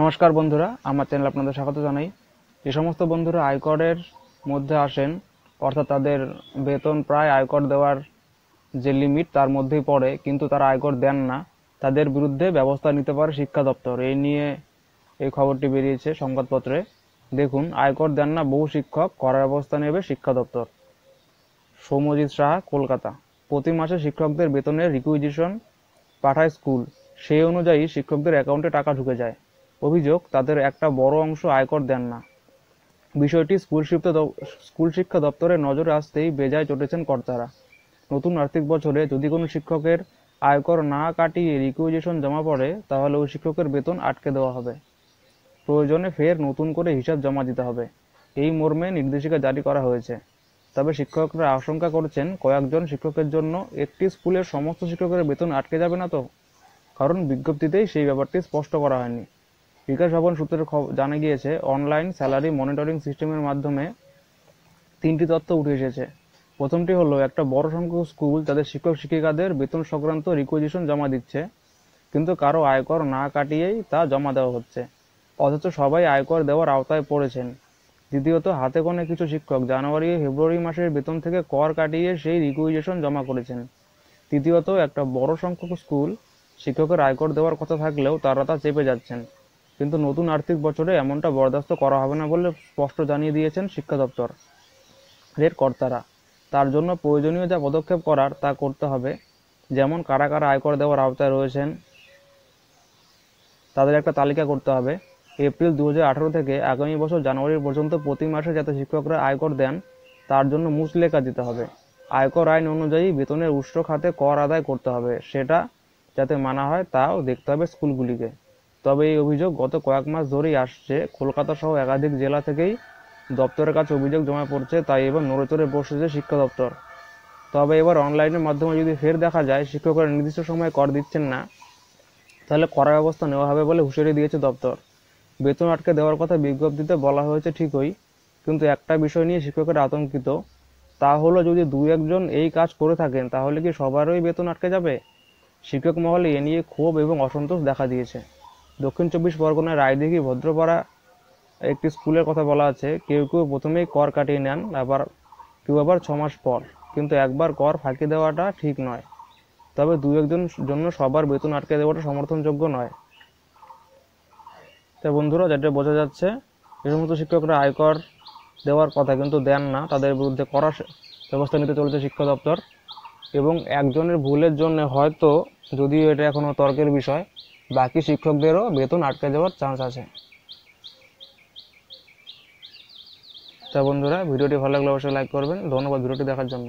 নমস্কার বন্ধুরা আমার চ্যানেল আপনাদের স্বাগত জানাই যে সমস্ত বন্ধুরা আয়করের মধ্যে আসেন অর্থাৎ তাদের বেতন প্রায় আয়কর দেওয়ার যে লিমিট তার মধ্যেই পড়ে কিন্তু তারা আয়কর দেন না তাদের বিরুদ্ধে ব্যবস্থা নিতে পারে শিক্ষা দপ্তর এই নিয়ে এই খবরটি বেরিয়েছে সংবাদপত্রে দেখুন আয়কর দেন না বহু শিক্ষক করার ব্যবস্থা নেবে শিক্ষা দপ্তর সৌম্যজিৎ সাহা কলকাতা প্রতি মাসে শিক্ষকদের বেতনের রিকুইজিশন পাঠায় স্কুল সেই অনুযায়ী শিক্ষকদের অ্যাকাউন্টে টাকা ঢুকে যায় অভিযোগ, তাদের একটা বড় অংশ আয়কর দেন না। বিষয়টি স্কুল শিক্ষা দপ্তরের নজরে আসতেই বেজায় চটেছেন কর্তারা। নতুন আর্থিক বছরে যদি কোনো শিক্ষকের আয়কর না কাটিয়ে রিকুইজেশন জমা পড়ে, তাহলে ওই শিক্ষকের বেতন আটকে দেওয়া হবে। প্রয়োজনে ফের নতুন করে হিসাব জমা দিতে হবে। এই মর্মে নির্দেশিকা জারি করা হয়েছে। তবে শিক্ষকরা আশঙ্কা করছেন, কয়েকজন শিক্ষকের জন্য একটি স্কুলের সমস্ত শিক্ষকের বেতন আটকে যাবে না তো? কারণ বিজ্ঞপ্তিতেই সেই ব্যাপারটি স্পষ্ট করা হয়নি। বিকাশ ভবন সূত্রে জানা গিয়েছে অনলাইন স্যালারি মনিটরিং সিস্টেমের মাধ্যমে তিনটি তথ্য উঠে এসেছে প্রথমটি হলো একটা বড় সংখ্যক স্কুল তাদের শিক্ষক শিক্ষিকাদের বেতন সংক্রান্ত রিকোজিশন জমা দিচ্ছে কিন্তু কারো আয়কর না কাটিয়েই তা জমা দেওয়া হচ্ছে অথচ সবাই আয়কর দেওয়ার আওতায় পড়েছেন দ্বিতীয়ত হাতে কোনে কিছু শিক্ষক জানুয়ারি ফেব্রুয়ারি মাসের বেতন থেকে কর কাটিয়ে সেই রিকুইজেশন জমা করেছেন তৃতীয়ত একটা বড় সংখ্যক স্কুল শিক্ষকের আয়কর দেওয়ার কথা থাকলেও তারা তা চেপে যাচ্ছেন কিন্তু নতুন আর্থিক বছরে এমনটা বরদাস্ত করা হবে না বলে স্পষ্ট জানিয়ে দিয়েছেন শিক্ষা দপ্তর এর কর্তারা তার জন্য প্রয়োজনীয় যা পদক্ষেপ করার তা করতে হবে যেমন কারা কারা আয়কর দেওয়ার আওতায় রয়েছেন তাদের একটা তালিকা করতে হবে এপ্রিল দু থেকে আগামী বছর জানুয়ারি পর্যন্ত প্রতি মাসে যাতে শিক্ষকরা আয়কর দেন তার জন্য মুচলেখা দিতে হবে আয়কর আইন অনুযায়ী বেতনের উৎস খাতে কর আদায় করতে হবে সেটা যাতে মানা হয় তাও দেখতে হবে স্কুলগুলিকে তবে এই অভিযোগ গত কয়েক মাস ধরেই আসছে কলকাতা সহ একাধিক জেলা থেকেই দপ্তরের কাছে অভিযোগ জমা পড়ছে তাই এবার নড়েচড়ে বসেছে শিক্ষা দপ্তর তবে এবার অনলাইনের মাধ্যমে যদি ফের দেখা যায় শিক্ষকরা নির্দিষ্ট সময়ে কর দিচ্ছেন না তাহলে করা ব্যবস্থা নেওয়া হবে বলে হুঁশিয়ারি দিয়েছে দপ্তর বেতন আটকে দেওয়ার কথা বিজ্ঞপ্তিতে বলা হয়েছে ঠিকই কিন্তু একটা বিষয় নিয়ে শিক্ষকেরা আতঙ্কিত তা হলো যদি দু একজন এই কাজ করে থাকেন তাহলে কি সবারই বেতন আটকে যাবে শিক্ষক মহলে এ নিয়ে ক্ষোভ এবং অসন্তোষ দেখা দিয়েছে দক্ষিণ চব্বিশ পরগনার রায়দিঘি ভদ্রপাড়া একটি স্কুলের কথা বলা আছে কেউ কেউ প্রথমেই কর কাটিয়ে নেন আবার কেউ আবার ছ মাস পর কিন্তু একবার কর ফাঁকি দেওয়াটা ঠিক নয় তবে দু একজন জন্য সবার বেতন আটকে দেওয়াটা সমর্থনযোগ্য নয় তাই বন্ধুরা যেটা বোঝা যাচ্ছে এ সমস্ত শিক্ষকরা আয়কর দেওয়ার কথা কিন্তু দেন না তাদের বিরুদ্ধে করা ব্যবস্থা নিতে চলেছে শিক্ষা দপ্তর এবং একজনের ভুলের জন্য হয়তো যদিও এটা এখনও তর্কের বিষয় বাকি শিক্ষকদেরও বেতন আটকে যাওয়ার চান্স আছে তা বন্ধুরা ভিডিওটি ভালো লাগলে অবশ্যই লাইক করবেন ধন্যবাদ ভিডিওটি দেখার জন্য